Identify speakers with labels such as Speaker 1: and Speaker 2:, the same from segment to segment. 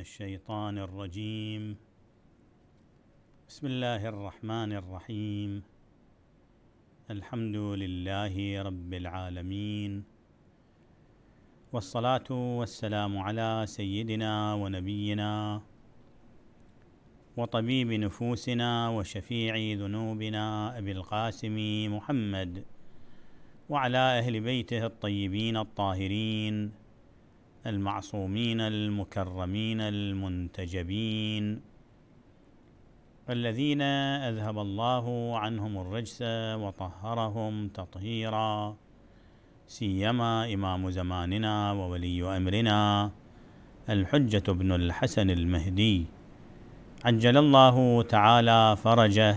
Speaker 1: الشيطان الرجيم بسم الله الرحمن الرحيم الحمد لله رب العالمين والصلاه والسلام على سيدنا ونبينا وطبيب نفوسنا وشفيع ذنوبنا ابي القاسم محمد وعلى اهل بيته الطيبين الطاهرين المعصومين المكرمين المنتجبين الذين أذهب الله عنهم الرجس وطهرهم تطهيرا سيما إمام زماننا وولي أمرنا الحجة بن الحسن المهدي عجل الله تعالى فرجه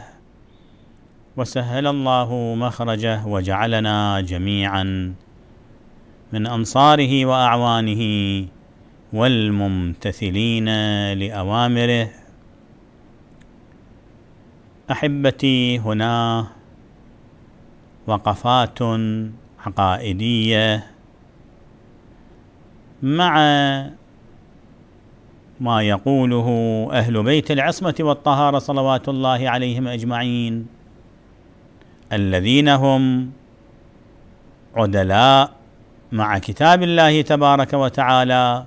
Speaker 1: وسهل الله مخرجه وجعلنا جميعا من انصاره واعوانه والممتثلين لاوامره احبتي هنا وقفات عقائديه مع ما يقوله اهل بيت العصمه والطهاره صلوات الله عليهم اجمعين الذين هم عدلاء مع كتاب الله تبارك وتعالى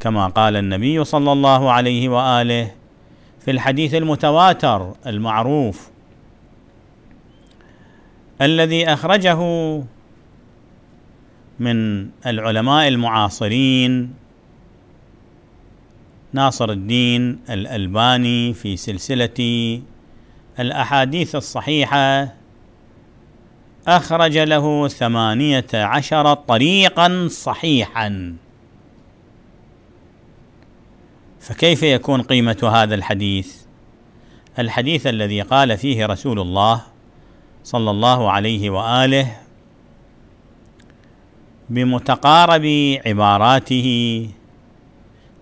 Speaker 1: كما قال النبي صلى الله عليه واله في الحديث المتواتر المعروف الذي اخرجه من العلماء المعاصرين ناصر الدين الالباني في سلسله الاحاديث الصحيحه أخرج له ثمانية عشر طريقا صحيحا فكيف يكون قيمة هذا الحديث؟ الحديث الذي قال فيه رسول الله صلى الله عليه وآله بمتقارب عباراته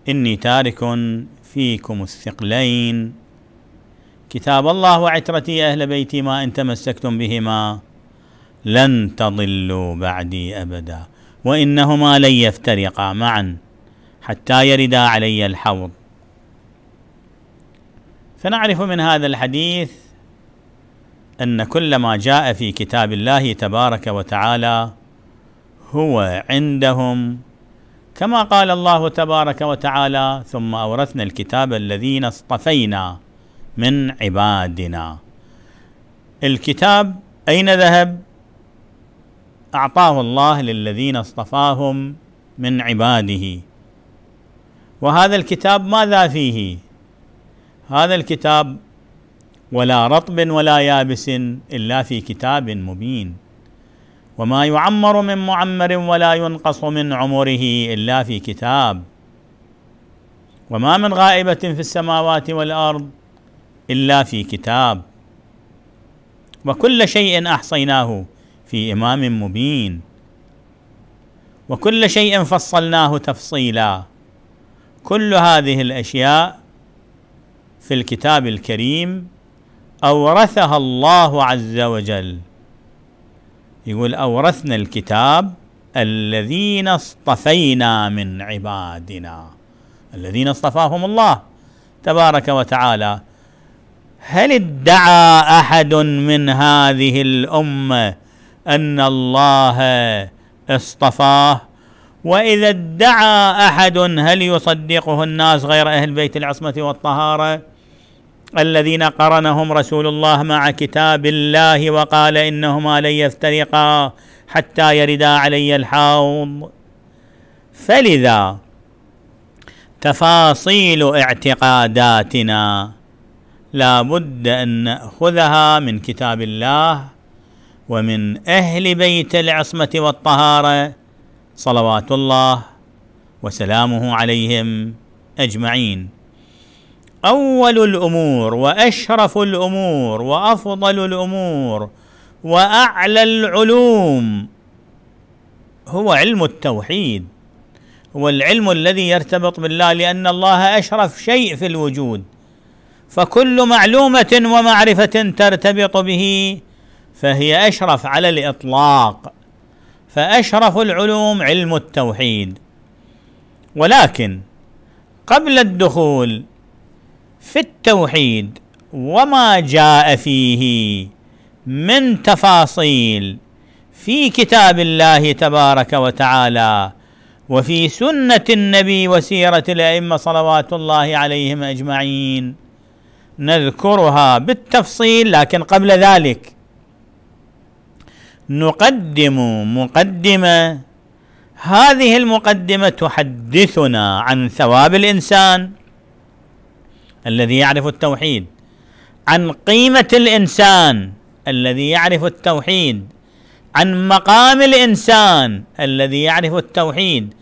Speaker 1: إني تارك فيكم الثقلين كتاب الله وعترتي أهل بيتي ما إن تمسكتم بهما لن تضلوا بعدي أبدا وإنهما لن يفترقا معا حتى يردا علي الحوض فنعرف من هذا الحديث أن كل ما جاء في كتاب الله تبارك وتعالى هو عندهم كما قال الله تبارك وتعالى ثم أورثنا الكتاب الذين اصطفينا من عبادنا الكتاب أين ذهب اعطاه الله للذين اصطفاهم من عباده وهذا الكتاب ماذا فيه هذا الكتاب ولا رطب ولا يابس الا في كتاب مبين وما يعمر من معمر ولا ينقص من عمره الا في كتاب وما من غائبه في السماوات والارض الا في كتاب وكل شيء احصيناه في إمام مبين وكل شيء فصلناه تفصيلا كل هذه الأشياء في الكتاب الكريم أورثها الله عز وجل يقول أورثنا الكتاب الذين اصطفينا من عبادنا الذين اصطفاهم الله تبارك وتعالى هل ادعى احد من هذه الامه أن الله اصطفاه وإذا ادعى أحد هل يصدقه الناس غير أهل بيت العصمة والطهارة الذين قرنهم رسول الله مع كتاب الله وقال إنهما لن يفترقا حتى يردا علي الحوض فلذا تفاصيل اعتقاداتنا لا بد أن نأخذها من كتاب الله ومن أهل بيت العصمة والطهارة صلوات الله وسلامه عليهم أجمعين أول الأمور وأشرف الأمور وأفضل الأمور وأعلى العلوم هو علم التوحيد هو العلم الذي يرتبط بالله لأن الله أشرف شيء في الوجود فكل معلومة ومعرفة ترتبط به فهي أشرف على الإطلاق فأشرف العلوم علم التوحيد ولكن قبل الدخول في التوحيد وما جاء فيه من تفاصيل في كتاب الله تبارك وتعالى وفي سنة النبي وسيرة الأئمة صلوات الله عليهم أجمعين نذكرها بالتفصيل لكن قبل ذلك نقدم مقدمه هذه المقدمه تحدثنا عن ثواب الانسان الذي يعرف التوحيد عن قيمه الانسان الذي يعرف التوحيد عن مقام الانسان الذي يعرف التوحيد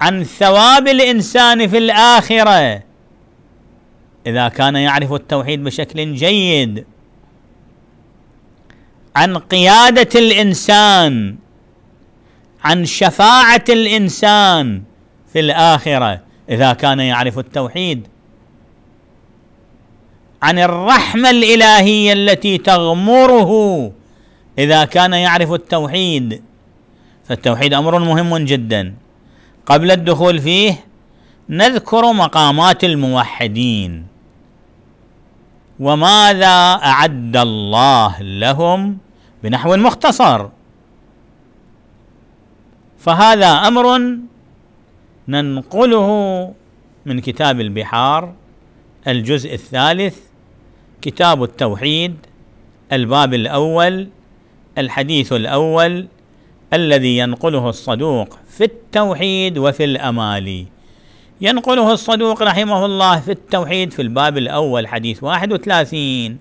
Speaker 1: عن ثواب الانسان في الاخره اذا كان يعرف التوحيد بشكل جيد عن قيادة الإنسان عن شفاعة الإنسان في الآخرة إذا كان يعرف التوحيد عن الرحمة الإلهية التي تغمره إذا كان يعرف التوحيد فالتوحيد أمر مهم جدا قبل الدخول فيه نذكر مقامات الموحدين وماذا اعد الله لهم بنحو مختصر فهذا امر ننقله من كتاب البحار الجزء الثالث كتاب التوحيد الباب الاول الحديث الاول الذي ينقله الصدوق في التوحيد وفي الامالي ينقله الصدوق رحمه الله في التوحيد في الباب الأول حديث 31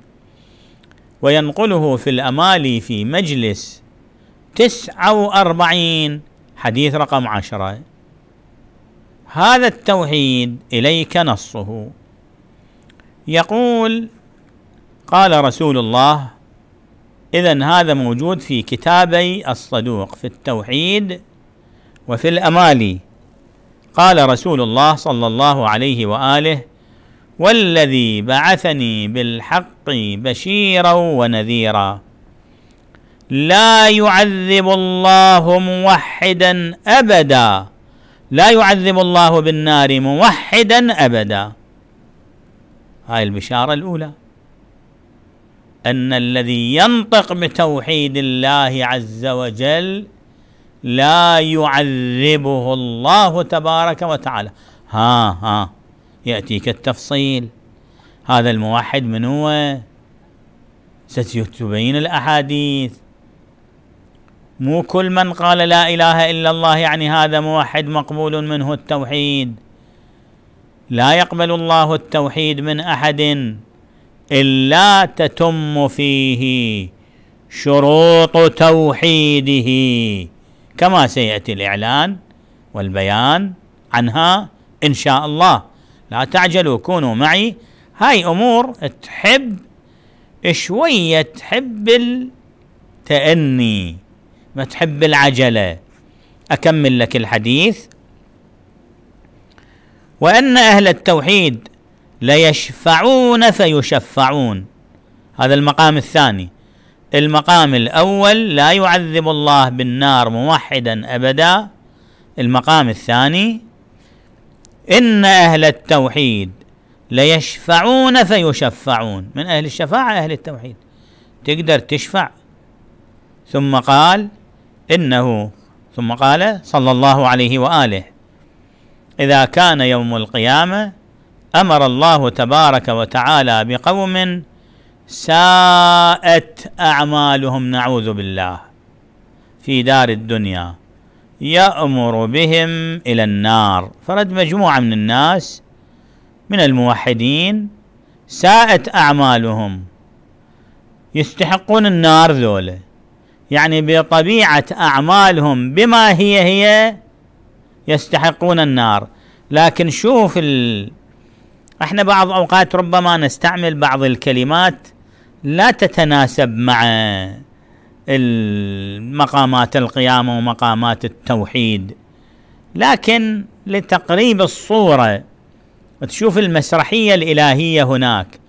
Speaker 1: وينقله في الأمالي في مجلس 49 حديث رقم 10 هذا التوحيد إليك نصه يقول قال رسول الله إذا هذا موجود في كتابي الصدوق في التوحيد وفي الأمالي قال رسول الله صلى الله عليه واله والذي بعثني بالحق بشيرا ونذيرا لا يعذب الله موحدا ابدا لا يعذب الله بالنار موحدا ابدا هاي البشاره الاولى ان الذي ينطق بتوحيد الله عز وجل لا يعذبه الله تبارك وتعالى ها ها يأتيك التفصيل هذا الموحد من هو ستبين الأحاديث مو كل من قال لا إله إلا الله يعني هذا موحد مقبول منه التوحيد لا يقبل الله التوحيد من أحد إلا تتم فيه شروط توحيده كما سياتي الاعلان والبيان عنها ان شاء الله لا تعجلوا كونوا معي هاي امور تحب شويه تحب التأني ما تحب العجله اكمل لك الحديث وان اهل التوحيد ليشفعون فيشفعون هذا المقام الثاني المقام الأول لا يعذب الله بالنار موحدا أبدا المقام الثاني إن أهل التوحيد ليشفعون فيشفعون من أهل الشفاعة أهل التوحيد تقدر تشفع ثم قال إنه ثم قال صلى الله عليه وآله إذا كان يوم القيامة أمر الله تبارك وتعالى بقوم ساءت أعمالهم نعوذ بالله في دار الدنيا يأمر بهم إلى النار فرد مجموعة من الناس من الموحدين ساءت أعمالهم يستحقون النار ذولا يعني بطبيعة أعمالهم بما هي هي يستحقون النار لكن شوف ال... احنا بعض اوقات ربما نستعمل بعض الكلمات لا تتناسب مع المقامات القيامة ومقامات التوحيد لكن لتقريب الصورة تشوف المسرحية الإلهية هناك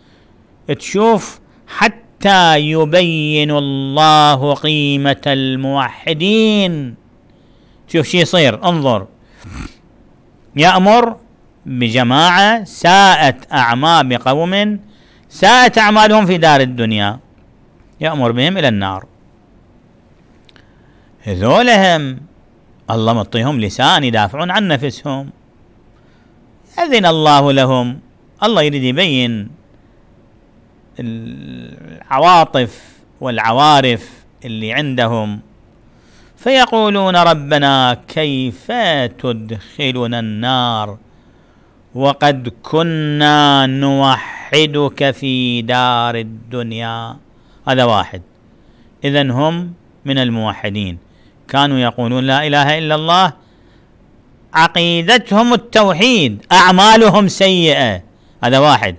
Speaker 1: تشوف حتى يبين الله قيمة الموحدين شوف شي يصير انظر يأمر بجماعة ساءت أعمى بقوم ساءت أعمالهم في دار الدنيا يأمر بهم إلى النار هذولهم الله مطيهم لسان يدافعون عن نفسهم أذن الله لهم الله يريد يبين العواطف والعوارف اللي عندهم فيقولون ربنا كيف تدخلنا النار وقد كنا نوح يوحدك في دار الدنيا هذا واحد إذا هم من الموحدين كانوا يقولون لا إله إلا الله عقيدتهم التوحيد أعمالهم سيئة هذا واحد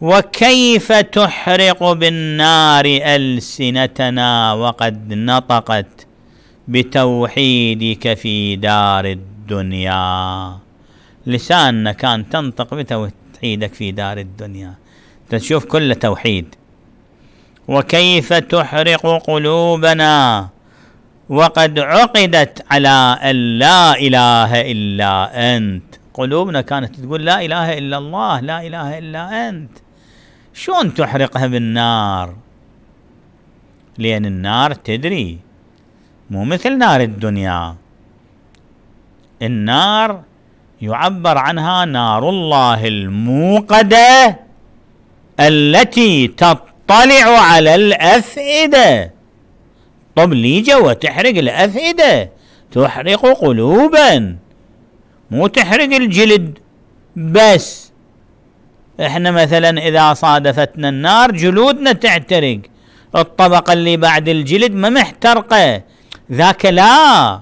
Speaker 1: وكيف تحرق بالنار ألسنتنا وقد نطقت بتوحيدك في دار الدنيا لساننا كان تنطق تعيدك في دار الدنيا تشوف كل توحيد وكيف تحرق قلوبنا وقد عقدت على أن لا إله إلا أنت قلوبنا كانت تقول لا إله إلا الله لا إله إلا أنت شلون تحرقها بالنار لأن النار تدري مو مثل نار الدنيا النار يعبر عنها نار الله الموقده التي تطلع على الافئده طبليجه وتحرق الافئده تحرق قلوبا مو تحرق الجلد بس احنا مثلا اذا صادفتنا النار جلودنا تعترق الطبقه اللي بعد الجلد ما محترقه ذاك لا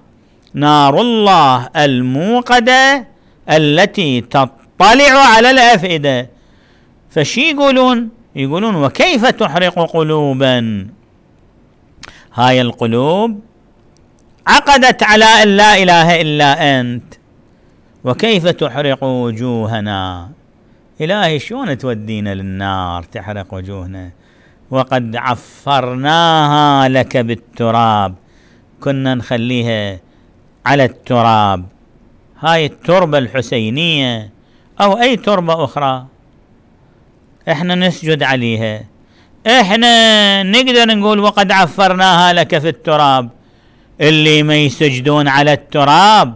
Speaker 1: نار الله الموقده التي تطلع على الأفئدة فشي يقولون يقولون وكيف تحرق قلوبا هاي القلوب عقدت على أن لا إله إلا أنت وكيف تحرق وجوهنا إلهي شلون تودينا للنار تحرق وجوهنا وقد عفرناها لك بالتراب كنا نخليها على التراب هاي التربة الحسينية أو أي تربة أخرى إحنا نسجد عليها إحنا نقدر نقول وقد عفرناها لك في التراب اللي ما يسجدون على التراب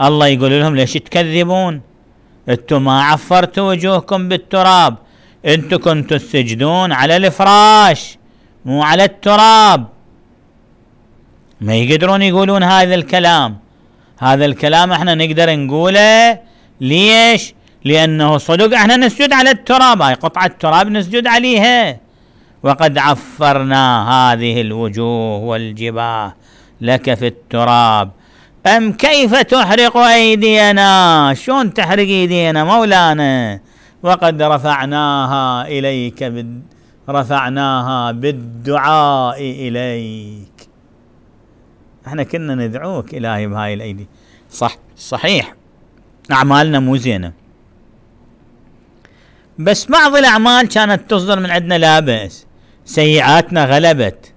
Speaker 1: الله يقول لهم ليش تكذبون انتم ما عفرتوا وجوهكم بالتراب انتم كنتوا تسجدون على الفراش مو على التراب ما يقدرون يقولون هذا الكلام هذا الكلام احنا نقدر نقوله ليش؟ لأنه صدق احنا نسجد على التراب هاي قطعة تراب نسجد عليها وقد عفرنا هذه الوجوه والجباه لك في التراب أم كيف تحرق أيدينا شلون تحرق أيدينا مولانا وقد رفعناها إليك بال... رفعناها بالدعاء إليك احنا كنا ندعوك الهي بهاي الايدي صح صحيح اعمالنا مو زينه بس بعض الاعمال كانت تصدر من عندنا لا باس سيئاتنا غلبت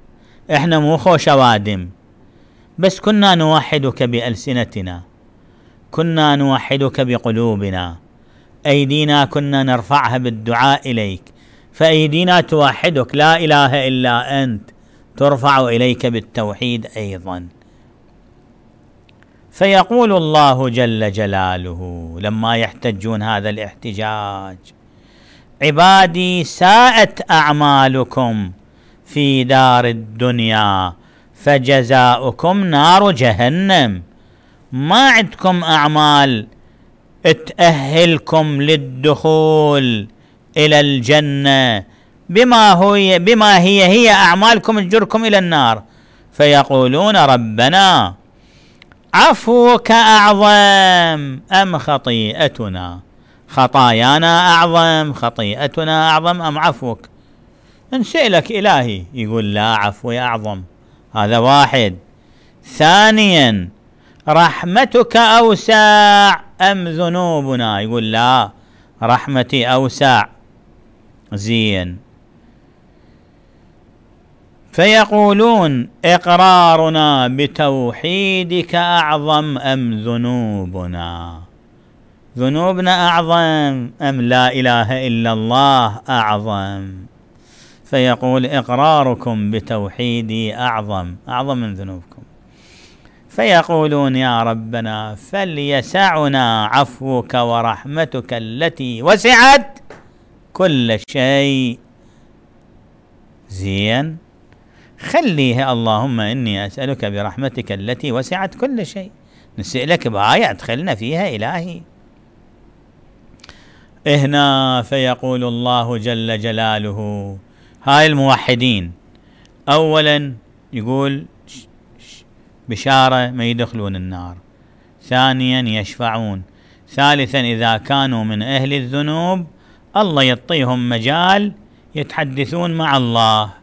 Speaker 1: احنا مو خوش اوادم بس كنا نوحدك بالسنتنا كنا نوحدك بقلوبنا ايدينا كنا نرفعها بالدعاء اليك فايدينا توحدك لا اله الا انت ترفع اليك بالتوحيد ايضا فيقول الله جل جلاله لما يحتجون هذا الاحتجاج عبادي ساءت اعمالكم في دار الدنيا فجزاؤكم نار جهنم ما عندكم اعمال تاهلكم للدخول الى الجنه بما هي بما هي هي اعمالكم تجركم الى النار فيقولون ربنا عفوك أعظم أم خطيئتنا خطايانا أعظم خطيئتنا أعظم أم عفوك إن سئلك إلهي يقول لا عفوي أعظم هذا واحد ثانيا رحمتك أوسع أم ذنوبنا يقول لا رحمتي أوسع زين فيقولون اقرارنا بتوحيدك اعظم ام ذنوبنا ذنوبنا اعظم ام لا اله الا الله اعظم فيقول اقراركم بتوحيدي اعظم اعظم من ذنوبكم فيقولون يا ربنا فليسعنا عفوك ورحمتك التي وسعت كل شيء زين خليه اللهم إني أسألك برحمتك التي وسعت كل شيء نسألك بآية ادخلنا فيها إلهي إهنا فيقول الله جل جلاله هاي الموحدين أولا يقول بشارة ما يدخلون النار ثانيا يشفعون ثالثا إذا كانوا من أهل الذنوب الله يعطيهم مجال يتحدثون مع الله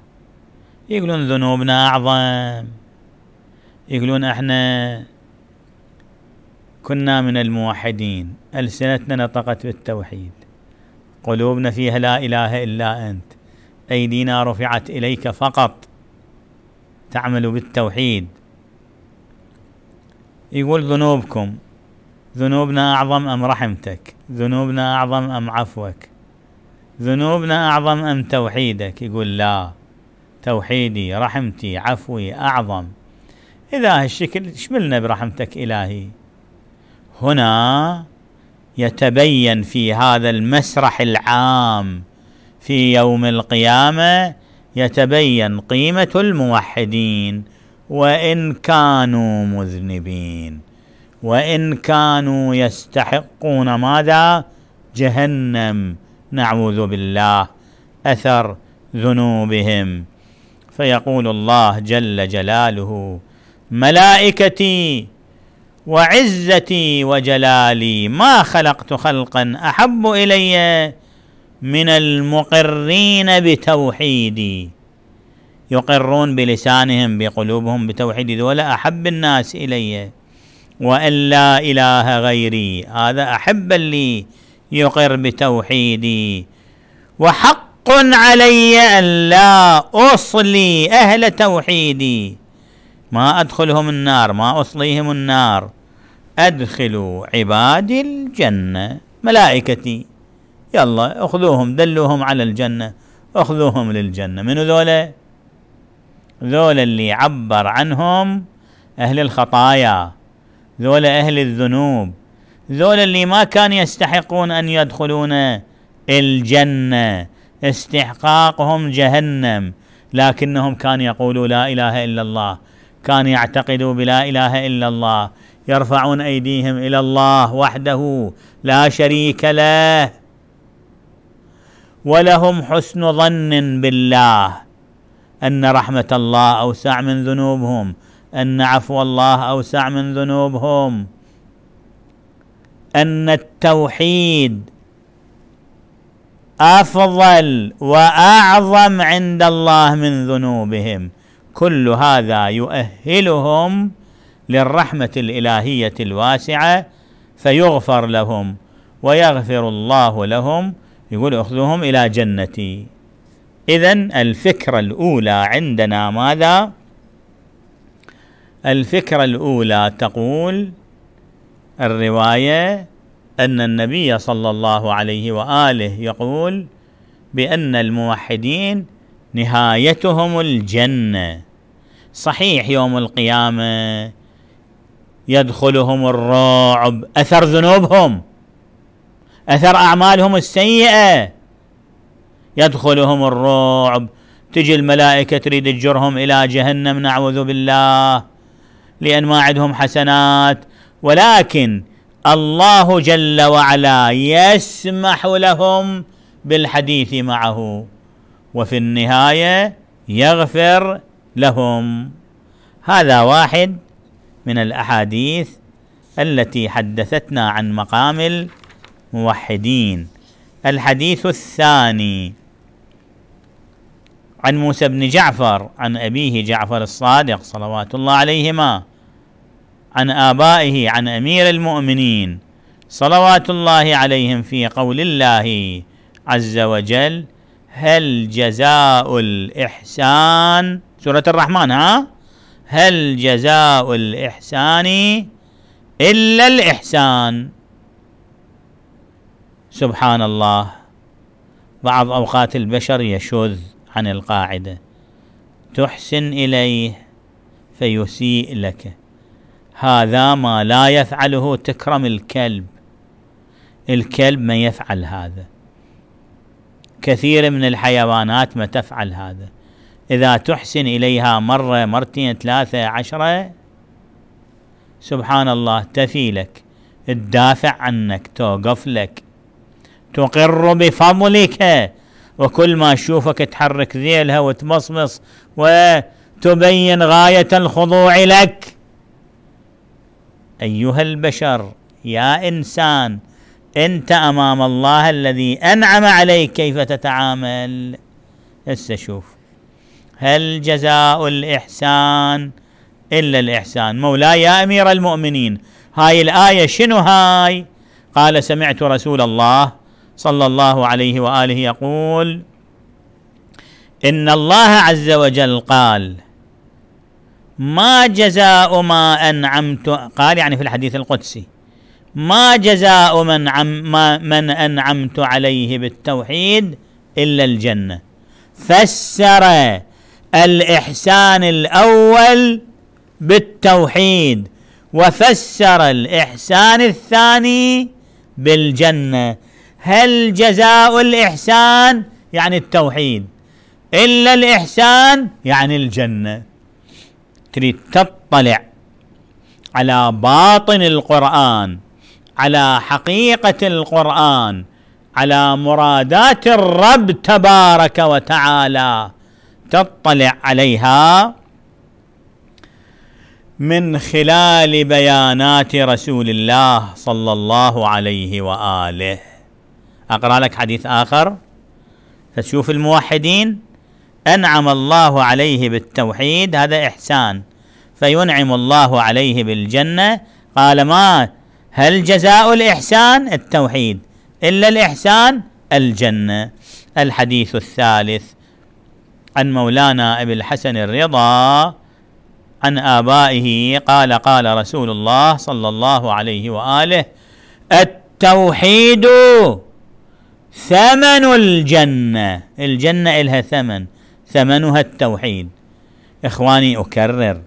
Speaker 1: يقولون ذنوبنا أعظم يقولون احنا كنا من الموحدين ألسنتنا نطقت بالتوحيد قلوبنا فيها لا إله إلا أنت أيدينا رفعت إليك فقط تعمل بالتوحيد يقول ذنوبكم ذنوبنا أعظم أم رحمتك ذنوبنا أعظم أم عفوك ذنوبنا أعظم أم توحيدك يقول لا توحيدي رحمتي عفوي أعظم إذا هالشكل شملنا برحمتك إلهي هنا يتبين في هذا المسرح العام في يوم القيامة يتبين قيمة الموحدين وإن كانوا مذنبين وإن كانوا يستحقون ماذا جهنم نعوذ بالله أثر ذنوبهم فيقول الله جل جلاله ملائكتي وعزتي وجلالي ما خلقت خلقا احب الي من المقرين بتوحيدي يقرون بلسانهم بقلوبهم بتوحيدي ولا احب الناس الي وان لا اله غيري هذا احبا لي يقر بتوحيدي وحق حق علي ألا أصلي أهل توحيدي ما أدخلهم النار ما أصليهم النار أدخل عبادي الجنة ملائكتي يلا أخذوهم دلوهم على الجنة أخذوهم للجنة من ذولا ذولا اللي عبر عنهم أهل الخطايا ذولا أهل الذنوب ذولا اللي ما كان يستحقون أن يدخلون الجنة استحقاقهم جهنم لكنهم كان يقولوا لا إله إلا الله كان يعتقدوا بلا إله إلا الله يرفعون أيديهم إلى الله وحده لا شريك له ولهم حسن ظن بالله أن رحمة الله أوسع من ذنوبهم أن عفو الله أوسع من ذنوبهم أن التوحيد افضل واعظم عند الله من ذنوبهم كل هذا يؤهلهم للرحمه الالهيه الواسعه فيغفر لهم ويغفر الله لهم يقول اخذوهم الى جنتي اذا الفكره الاولى عندنا ماذا الفكره الاولى تقول الروايه ان النبي صلى الله عليه واله يقول بان الموحدين نهايتهم الجنه صحيح يوم القيامه يدخلهم الرعب اثر ذنوبهم اثر اعمالهم السيئه يدخلهم الرعب تجي الملائكه تريد تجرهم الى جهنم نعوذ بالله لان ما عندهم حسنات ولكن الله جل وعلا يسمح لهم بالحديث معه وفي النهايه يغفر لهم هذا واحد من الاحاديث التي حدثتنا عن مقام الموحدين الحديث الثاني عن موسى بن جعفر عن ابيه جعفر الصادق صلوات الله عليهما عن آبائه عن أمير المؤمنين صلوات الله عليهم في قول الله عز وجل هل جزاء الإحسان سورة الرحمن ها هل جزاء الإحسان إلا الإحسان سبحان الله بعض أوقات البشر يشذ عن القاعدة تحسن إليه فيسيء لك هذا ما لا يفعله تكرم الكلب الكلب ما يفعل هذا كثير من الحيوانات ما تفعل هذا إذا تحسن إليها مرة مرتين ثلاثة عشرة سبحان الله تفي لك تدافع عنك توقف لك تقر بفضلك وكل ما تشوفك تحرك ذيلها وتمصمص وتبين غاية الخضوع لك أيها البشر يا إنسان أنت أمام الله الذي أنعم عليك كيف تتعامل هسه شوف هل جزاء الإحسان إلا الإحسان مولاي يا أمير المؤمنين هاي الآية شنو هاي قال سمعت رسول الله صلى الله عليه وآله يقول إن الله عز وجل قال ما جزاء ما أنعمت قال يعني في الحديث القدسي ما جزاء من عم من أنعمت عليه بالتوحيد إلا الجنة فسر الإحسان الأول بالتوحيد وفسر الإحسان الثاني بالجنة هل جزاء الإحسان يعني التوحيد إلا الإحسان يعني الجنة تريد تطلع على باطن القرآن على حقيقة القرآن على مرادات الرب تبارك وتعالى تطلع عليها من خلال بيانات رسول الله صلى الله عليه واله اقرا لك حديث اخر تشوف الموحدين أنعم الله عليه بالتوحيد هذا إحسان فينعم الله عليه بالجنة قال ما هل جزاء الإحسان التوحيد إلا الإحسان الجنة الحديث الثالث عن مولانا أبي الحسن الرضا عن آبائه قال قال رسول الله صلى الله عليه وآله التوحيد ثمن الجنة الجنة إلها ثمن ثمنها التوحيد إخواني أكرر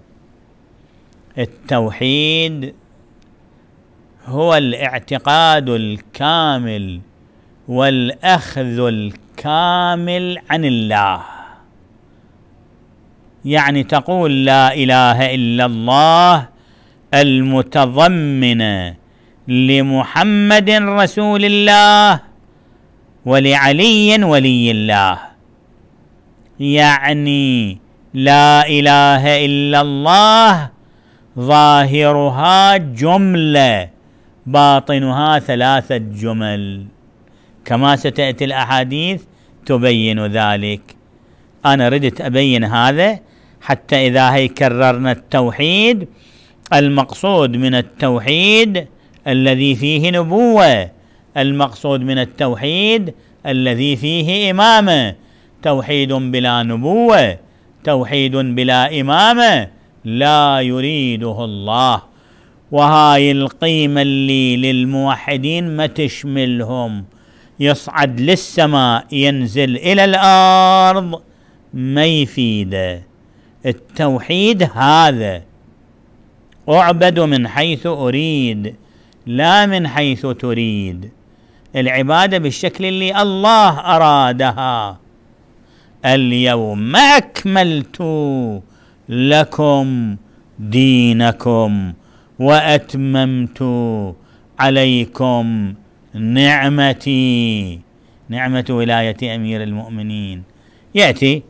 Speaker 1: التوحيد هو الاعتقاد الكامل والأخذ الكامل عن الله يعني تقول لا إله إلا الله المتضمنة لمحمد رسول الله ولعلي ولي الله يعني لا اله الا الله ظاهرها جمله باطنها ثلاثه جمل كما ستاتي الاحاديث تبين ذلك انا ردت ابين هذا حتى اذا هي كررنا التوحيد المقصود من التوحيد الذي فيه نبوه المقصود من التوحيد الذي فيه امامه توحيد بلا نبوة توحيد بلا إمامة لا يريده الله وهاي القيمة اللي للموحدين ما تشملهم يصعد للسماء ينزل إلى الأرض ما يفيده التوحيد هذا أعبد من حيث أريد لا من حيث تريد العبادة بالشكل اللي الله أرادها اليوم أكملت لكم دينكم وأتممت عليكم نعمتي نعمة ولاية أمير المؤمنين يأتي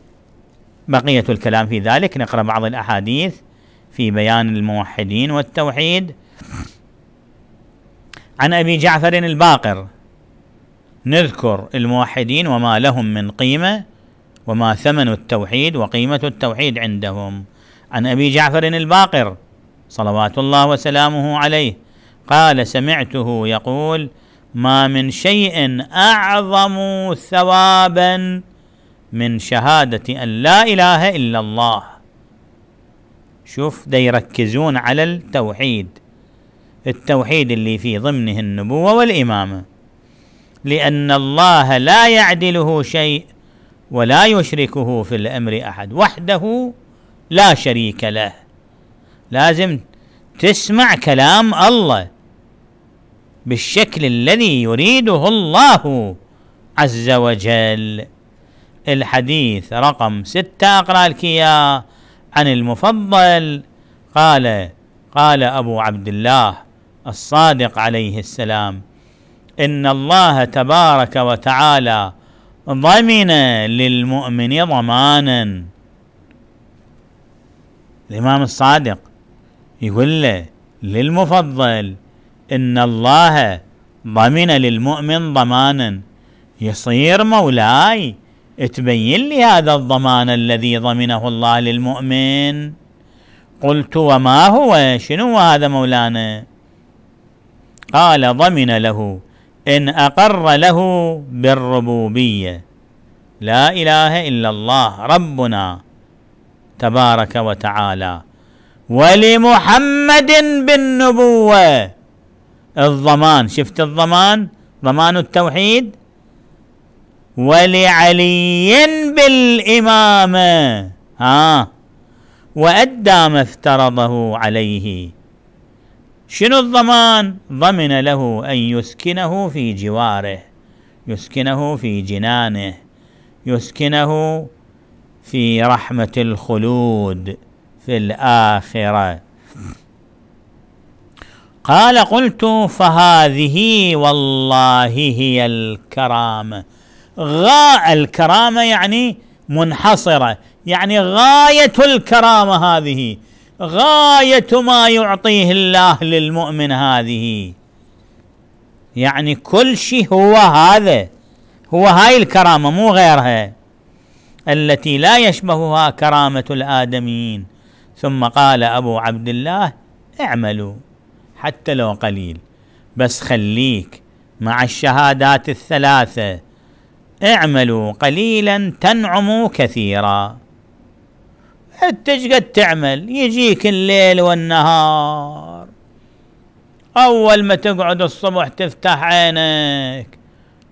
Speaker 1: بقية الكلام في ذلك نقرأ بعض الأحاديث في بيان الموحدين والتوحيد عن أبي جعفر الباقر نذكر الموحدين وما لهم من قيمه وما ثمن التوحيد وقيمة التوحيد عندهم عن أبي جعفر الباقر صلوات الله وسلامه عليه قال سمعته يقول ما من شيء أعظم ثوابا من شهادة أن لا إله إلا الله شوف دا يركزون على التوحيد التوحيد اللي في ضمنه النبوة والإمامة لأن الله لا يعدله شيء ولا يشركه في الأمر أحد وحده لا شريك له لازم تسمع كلام الله بالشكل الذي يريده الله عز وجل الحديث رقم ستة أقرأ لك إياه عن المفضل قال قال أبو عبد الله الصادق عليه السلام إن الله تبارك وتعالى ضمن للمؤمن ضمانا الإمام الصادق يقول له للمفضل إن الله ضمن للمؤمن ضمانا يصير مولاي تبين لي هذا الضمان الذي ضمنه الله للمؤمن قلت وما هو شنو هذا مولانا قال ضمن له إن أقر له بالربوبية لا إله إلا الله ربنا تبارك وتعالى ولمحمد بالنبوة الضمان شفت الضمان ضمان التوحيد ولعلي بالإمامة ها وأدى ما افترضه عليه شنو الضمان ضمن له أن يسكنه في جواره يسكنه في جنانه يسكنه في رحمة الخلود في الآخرة قال قلت فهذه والله هي الكرامة غاء الكرامة يعني منحصرة يعني غاية الكرامة هذه غاية ما يعطيه الله للمؤمن هذه يعني كل شيء هو هذا هو هاي الكرامة مو غيرها التي لا يشبهها كرامة الآدميين ثم قال أبو عبد الله اعملوا حتى لو قليل بس خليك مع الشهادات الثلاثة اعملوا قليلا تنعموا كثيرا حتى قد تعمل يجيك الليل والنهار أول ما تقعد الصبح تفتح عينك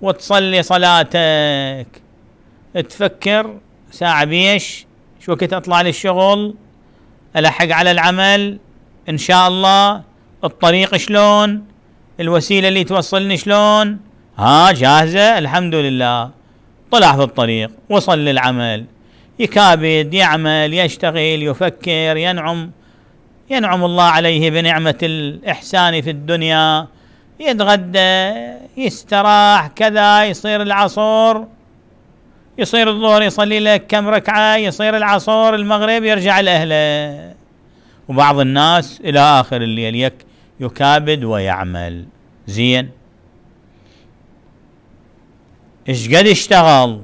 Speaker 1: وتصلي صلاتك تفكر ساعة بيش شو وقت أطلع للشغل ألحق على العمل إن شاء الله الطريق شلون الوسيلة اللي توصلني شلون ها جاهزة الحمد لله طلع في الطريق وصل للعمل يكابد يعمل يشتغل يفكر ينعم ينعم الله عليه بنعمة الإحسان في الدنيا يتغدى يستراح كذا يصير العصر يصير الظهر يصلي لك كم ركعة يصير العصر المغرب يرجع لأهله وبعض الناس إلى آخر الليل يكابد ويعمل زين ايش قد اشتغل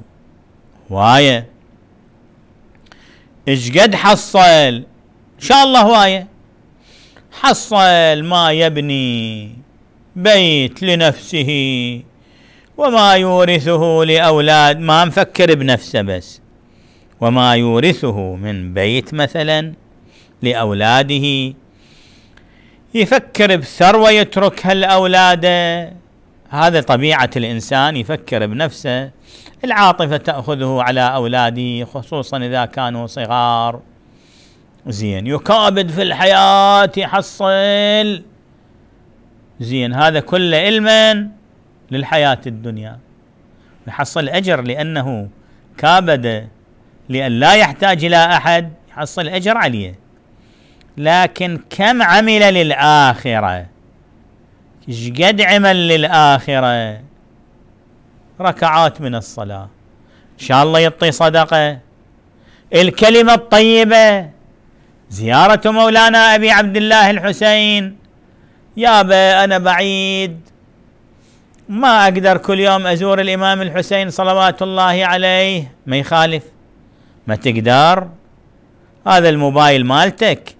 Speaker 1: هواية ايش قد حصل ان شاء الله هوايه حصل ما يبني بيت لنفسه وما يورثه لأولاد ما مفكر بنفسه بس وما يورثه من بيت مثلا لأولاده يفكر بثروة يتركها لأولاده هذا طبيعة الإنسان يفكر بنفسه العاطفة تأخذه على أولاده خصوصا إذا كانوا صغار زين يكابد في الحياة يحصل زين هذا كله علما للحياة الدنيا يحصل أجر لأنه كابد لأن لا يحتاج إلى أحد يحصل أجر عليه لكن كم عمل للآخرة ايش قد عمل للاخره ركعات من الصلاه ان شاء الله يعطي صدقه الكلمه الطيبه زياره مولانا ابي عبد الله الحسين يابا انا بعيد ما اقدر كل يوم ازور الامام الحسين صلوات الله عليه ما يخالف ما تقدر هذا الموبايل مالتك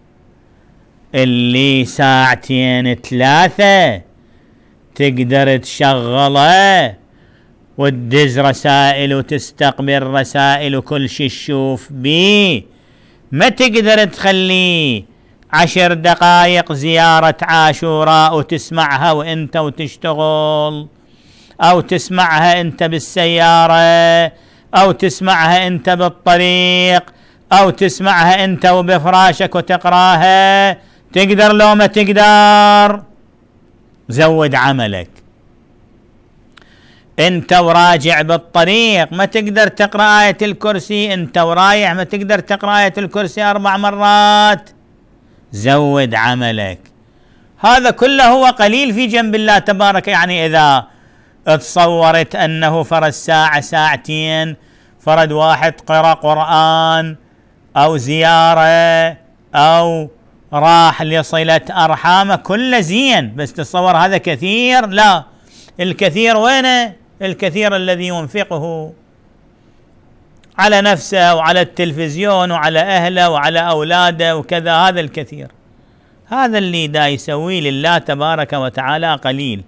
Speaker 1: اللي ساعتين ثلاثه تقدر تشغله وتدز رسائل وتستقبل رسائل وكل شي تشوف بيه ما تقدر تخليه عشر دقائق زيارة عاشوراء وتسمعها وانت وتشتغل او تسمعها انت بالسيارة او تسمعها انت بالطريق او تسمعها انت وبفراشك وتقراها تقدر لو ما تقدر زود عملك انت وراجع بالطريق ما تقدر تقرا ايه الكرسي انت ورايح ما تقدر تقرا ايه الكرسي اربع مرات زود عملك هذا كله هو قليل في جنب الله تبارك يعني اذا تصورت انه فرد ساعه ساعتين فرد واحد قرا قران او زياره او راح لصلة أرحامه كل زين بس تصور هذا كثير لا الكثير وينه الكثير الذي ينفقه على نفسه وعلى التلفزيون وعلى أهله وعلى أولاده وكذا هذا الكثير هذا اللي دا يسويه لله تبارك وتعالى قليل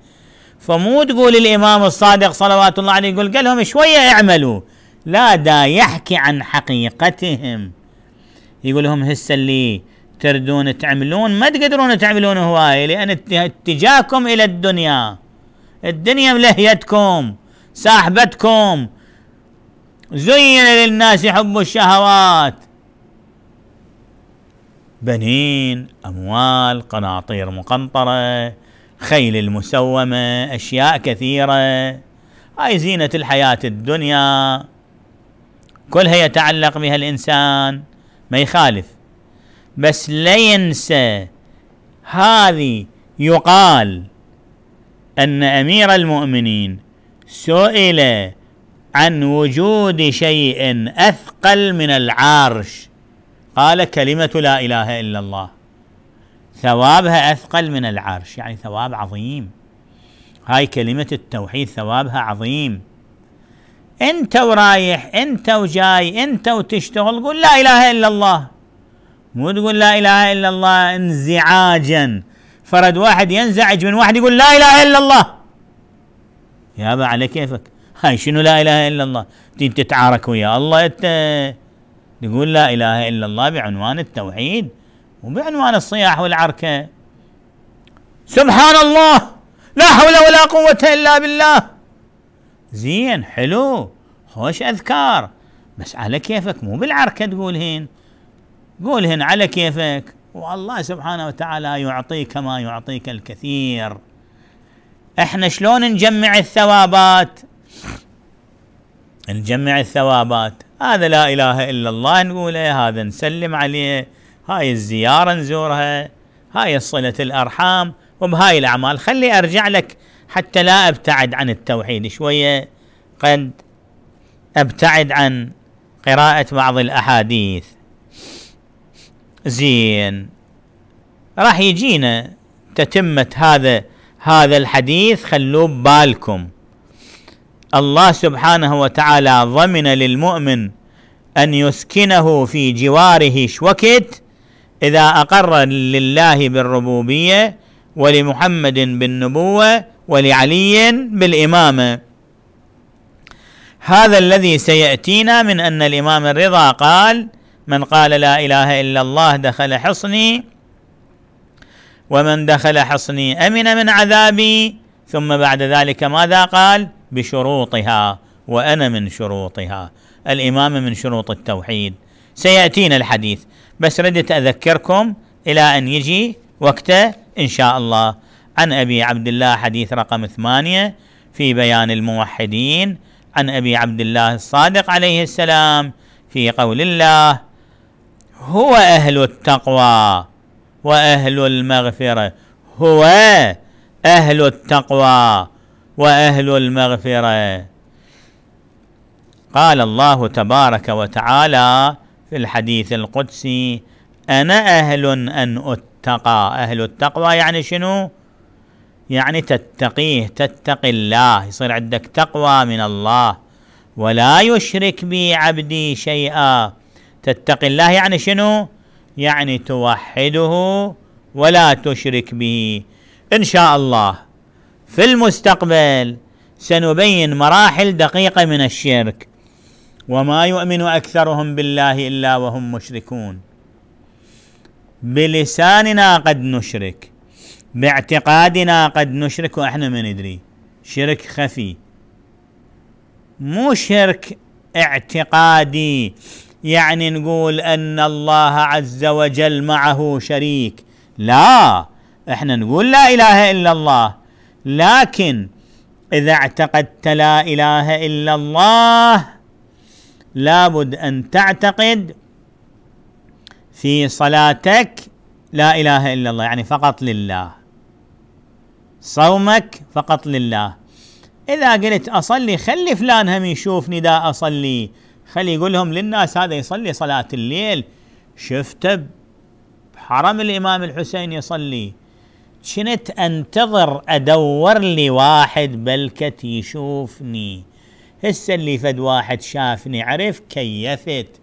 Speaker 1: فمو تقول الإمام الصادق صلوات الله عليه يقول قالهم لهم شوية اعملوا لا دا يحكي عن حقيقتهم يقول لهم هسه اللي تردون تعملون ما تقدرون تعملون هواية لأن اتجاهكم إلى الدنيا الدنيا ملهيتكم ساحبتكم زين للناس حب الشهوات بنين أموال قناطير مقنطرة خيل المسومة أشياء كثيرة هاي زينة الحياة الدنيا كلها يتعلق بها الإنسان ما يخالف بس لا ينسى هذه يقال أن أمير المؤمنين سئل عن وجود شيء أثقل من العرش قال كلمة لا إله إلا الله ثوابها أثقل من العرش يعني ثواب عظيم هاي كلمة التوحيد ثوابها عظيم انت ورايح انت وجاي انت وتشتغل قول لا إله إلا الله مو تقول لا اله الا الله انزعاجا فرد واحد ينزعج من واحد يقول لا اله الا الله يا على كيفك هاي شنو لا اله الا الله تتعارك ويا الله انت تقول لا اله الا الله بعنوان التوحيد وبعنوان الصياح والعركه سبحان الله لا حول ولا قوه الا بالله زين حلو خوش اذكار بس على كيفك مو بالعركه تقول هين قولهن على كيفك والله سبحانه وتعالى يعطيك ما يعطيك الكثير احنا شلون نجمع الثوابات نجمع الثوابات هذا لا اله الا الله نقوله إيه، هذا نسلم عليه هاي الزياره نزورها هاي صله الارحام وبهاي الاعمال خلي ارجع لك حتى لا ابتعد عن التوحيد شويه قد ابتعد عن قراءه بعض الاحاديث زين راح يجينا تتمة هذا هذا الحديث خلوه ببالكم الله سبحانه وتعالى ضمن للمؤمن أن يسكنه في جواره شوكت إذا أقر لله بالربوبية ولمحمد بالنبوة ولعلي بالإمامة هذا الذي سيأتينا من أن الإمام الرضا قال من قال لا إله إلا الله دخل حصني ومن دخل حصني أمن من عذابي ثم بعد ذلك ماذا قال بشروطها وأنا من شروطها الإمام من شروط التوحيد سيأتينا الحديث بس ردت أذكركم إلى أن يجي وقته إن شاء الله عن أبي عبد الله حديث رقم ثمانية في بيان الموحدين عن أبي عبد الله الصادق عليه السلام في قول الله هو أهل التقوى وأهل المغفرة هو أهل التقوى وأهل المغفرة قال الله تبارك وتعالى في الحديث القدسي أنا أهل أن أتقى أهل التقوى يعني شنو؟ يعني تتقيه تتقي الله يصير عندك تقوى من الله ولا يشرك بي عبدي شيئا تتقي الله يعني شنو يعني توحده ولا تشرك به ان شاء الله في المستقبل سنبين مراحل دقيقه من الشرك وما يؤمن اكثرهم بالله الا وهم مشركون بلساننا قد نشرك باعتقادنا قد نشرك واحنا ما ندري شرك خفي مو شرك اعتقادي يعني نقول ان الله عز وجل معه شريك لا احنا نقول لا اله الا الله لكن اذا اعتقدت لا اله الا الله لابد ان تعتقد في صلاتك لا اله الا الله يعني فقط لله صومك فقط لله اذا قلت اصلي خلي فلان هم يشوفني دا اصلي خلي يقول لهم للناس هذا يصلي صلاة الليل شفته بحرم الإمام الحسين يصلي كنت أنتظر أدور لي واحد بلكت يشوفني هسه اللي فد واحد شافني عرف كيفت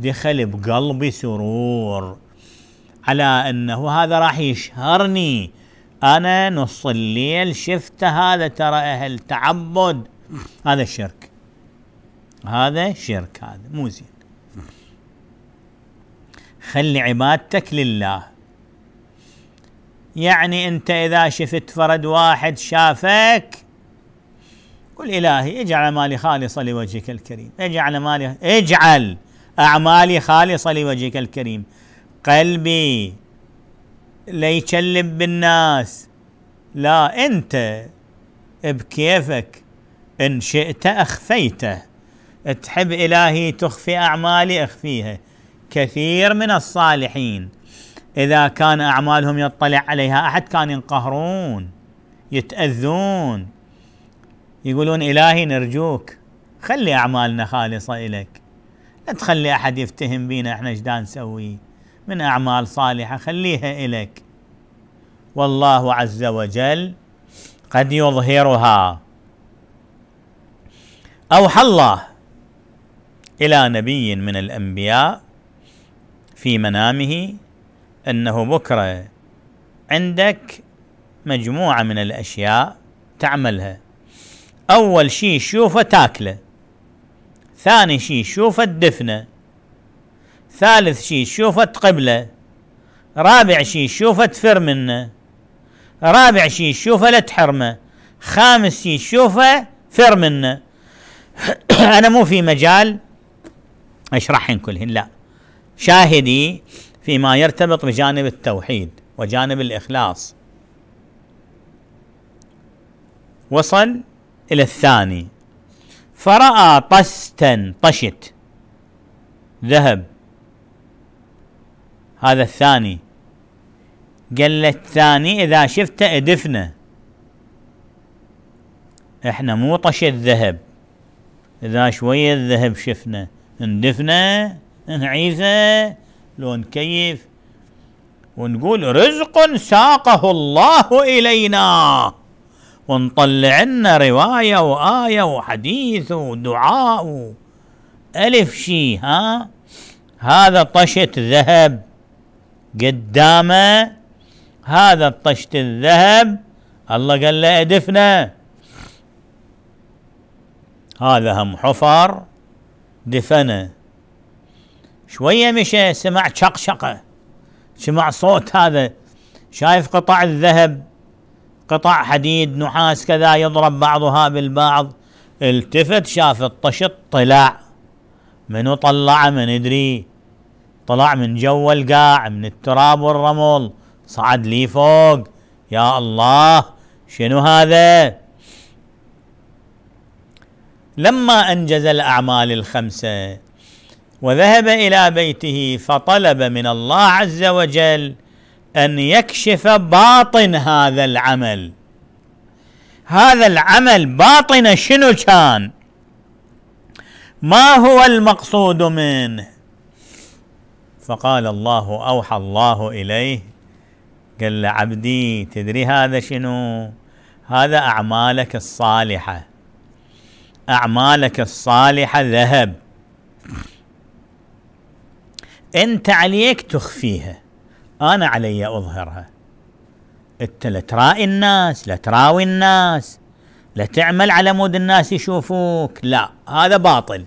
Speaker 1: دخل بقلبي سرور على أنه هذا راح يشهرني أنا نص الليل شفت هذا ترى أهل تعبد هذا الشرك هذا شرك هذا مو زين خلي عبادتك لله يعني انت اذا شفت فرد واحد شافك قل الهي اجعل مالي خالصه لوجهك الكريم اجعل مالي اجعل اعمالي خالصه لوجهك الكريم قلبي لا يكلم بالناس لا انت بكيفك ان شئت اخفيته تحب إلهي تخفي أعمالي اخفيها كثير من الصالحين إذا كان أعمالهم يطلع عليها أحد كان ينقهرون يتأذون يقولون إلهي نرجوك خلي أعمالنا خالصة إلك لا تخلي أحد يفتهم بينا إحنا إيش نسوي من أعمال صالحة خليها إلك والله عز وجل قد يظهرها أوحى الله الى نبي من الانبياء في منامه انه بكره عندك مجموعه من الاشياء تعملها اول شيء شوفه تاكله ثاني شيء شوفه تدفنه ثالث شيء شوفه تقبله رابع شيء شوفه تفر منه رابع شيء شوفه لا تحرمه خامس شيء شوفه فر منه انا مو في مجال أشرحهن كلهن لا شاهدي فيما يرتبط بجانب التوحيد وجانب الإخلاص وصل إلى الثاني فرأى طستا طشت ذهب هذا الثاني قال الثاني إذا شفته ادفنه احنا مو طشت ذهب اذا شويه ذهب شفنا ندفنا نعيثه لو نكيف ونقول رزق ساقه الله إلينا ونطلع لنا رواية وآية وحديث ودعاء ألف شي ها هذا طشة ذهب قدامه هذا طشة الذهب الله قال له ادفنه هذا هم حفر دفنه شوية مشى سمع شقشقة سمع صوت هذا شايف قطع الذهب قطع حديد نحاس كذا يضرب بعضها بالبعض التفت شاف الطشط طلع منو طلع من ادري طلع من جو القاع من التراب والرمل صعد لي فوق يا الله شنو هذا لما انجز الاعمال الخمسه وذهب الى بيته فطلب من الله عز وجل ان يكشف باطن هذا العمل هذا العمل باطنه شنو كان ما هو المقصود منه فقال الله اوحى الله اليه قال له عبدي تدري هذا شنو هذا اعمالك الصالحه أعمالك الصالحة ذهب أنت عليك تخفيها أنا علي أظهرها أنت لا تراي الناس لا تراوي الناس لا تعمل على مود الناس يشوفوك لا هذا باطل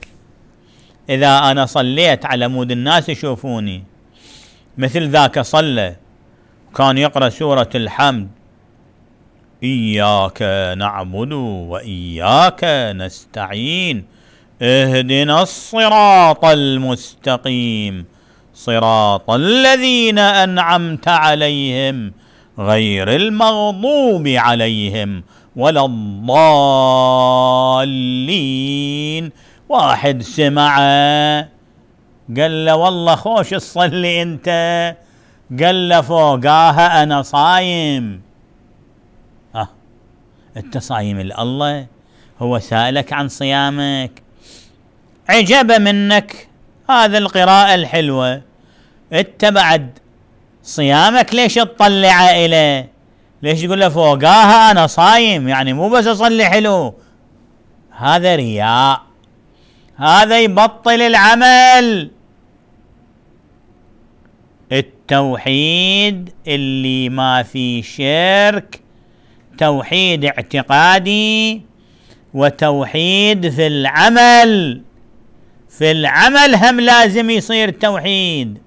Speaker 1: إذا أنا صليت على مود الناس يشوفوني مثل ذاك صلى كان يقرأ سورة الحمد إياك نعبد وإياك نستعين اهدنا الصراط المستقيم صراط الذين أنعمت عليهم غير المغضوب عليهم ولا الضالين واحد سمعه قال له والله خوش تصلي انت قال له فوقاها انا صايم التصايم الله هو سألك عن صيامك عجب منك هذا القراءة الحلوة اتبعد صيامك ليش تطلع إليه ليش تقول له فوقاها أنا صايم يعني مو بس أصلي حلو هذا رياء هذا يبطل العمل التوحيد اللي ما فيه شرك توحيد اعتقادي وتوحيد في العمل في العمل هم لازم يصير توحيد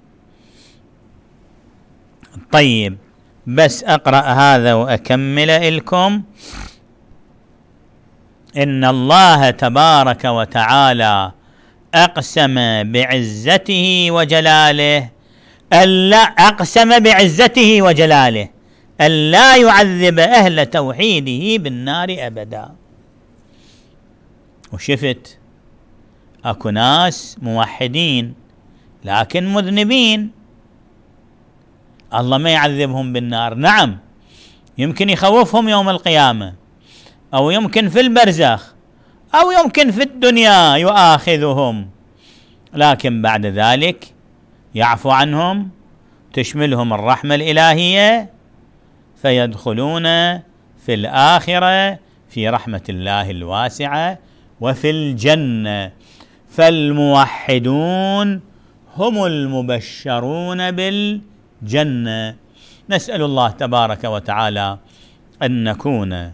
Speaker 1: طيب بس أقرأ هذا وأكمل لكم إن الله تبارك وتعالى أقسم بعزته وجلاله ألا أقسم بعزته وجلاله أن لا يعذب أهل توحيده بالنار أبدا وشفت أكو ناس موحدين لكن مذنبين الله ما يعذبهم بالنار نعم يمكن يخوفهم يوم القيامة أو يمكن في البرزخ أو يمكن في الدنيا يؤاخذهم لكن بعد ذلك يعفو عنهم تشملهم الرحمة الإلهية فيدخلون في الاخره في رحمه الله الواسعه وفي الجنه فالموحدون هم المبشرون بالجنه نسال الله تبارك وتعالى ان نكون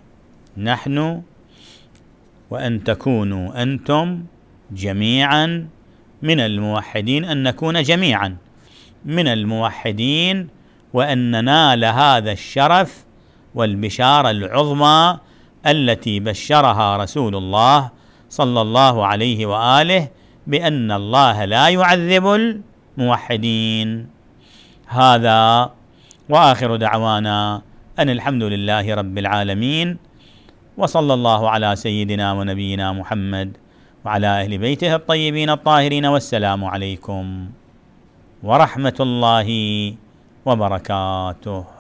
Speaker 1: نحن وان تكونوا انتم جميعا من الموحدين ان نكون جميعا من الموحدين وأن نال هذا الشرف والبشارة العظمى التي بشرها رسول الله صلى الله عليه وآله بأن الله لا يعذب الموحدين هذا واخر دعوانا ان الحمد لله رب العالمين وصلى الله على سيدنا ونبينا محمد وعلى اهل بيته الطيبين الطاهرين والسلام عليكم ورحمه الله وبركاته